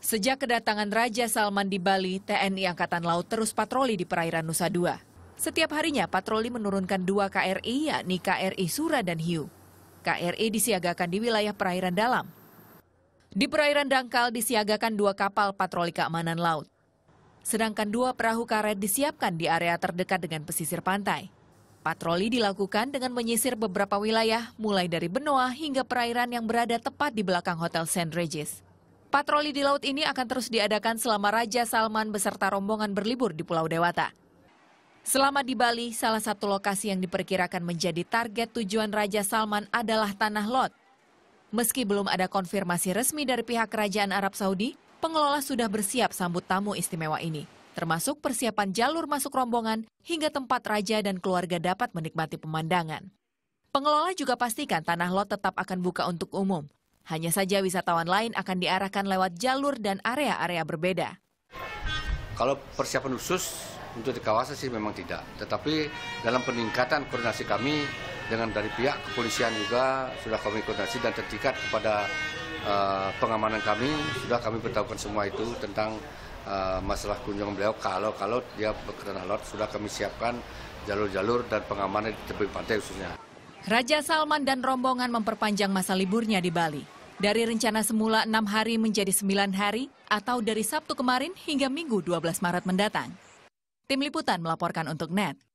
Sejak kedatangan Raja Salman di Bali, TNI Angkatan Laut terus patroli di perairan Nusa Dua. Setiap harinya patroli menurunkan dua KRI, yakni KRI Sura dan Hiu. KRI disiagakan di wilayah perairan dalam. Di perairan dangkal disiagakan dua kapal patroli keamanan laut. Sedangkan dua perahu karet disiapkan di area terdekat dengan pesisir pantai. Patroli dilakukan dengan menyisir beberapa wilayah, mulai dari Benoa hingga perairan yang berada tepat di belakang Hotel St. Regis. Patroli di laut ini akan terus diadakan selama Raja Salman beserta rombongan berlibur di Pulau Dewata. Selama di Bali, salah satu lokasi yang diperkirakan menjadi target tujuan Raja Salman adalah Tanah Lot. Meski belum ada konfirmasi resmi dari pihak Kerajaan Arab Saudi, pengelola sudah bersiap sambut tamu istimewa ini, termasuk persiapan jalur masuk rombongan hingga tempat raja dan keluarga dapat menikmati pemandangan. Pengelola juga pastikan tanah lot tetap akan buka untuk umum, hanya saja wisatawan lain akan diarahkan lewat jalur dan area-area berbeda. Kalau persiapan khusus untuk di kawasan sih memang tidak. Tetapi dalam peningkatan koordinasi kami dengan dari pihak kepolisian juga sudah kami koordinasi dan tertingkat kepada uh, pengamanan kami sudah kami beritahukan semua itu tentang uh, masalah kunjungan beliau kalau kalau dia berkenan lot sudah kami siapkan jalur-jalur dan pengamanan di tepi pantai khususnya. Raja Salman dan rombongan memperpanjang masa liburnya di Bali. Dari rencana semula enam hari menjadi sembilan hari atau dari Sabtu kemarin hingga Minggu 12 Maret mendatang. Tim Liputan melaporkan untuk NET.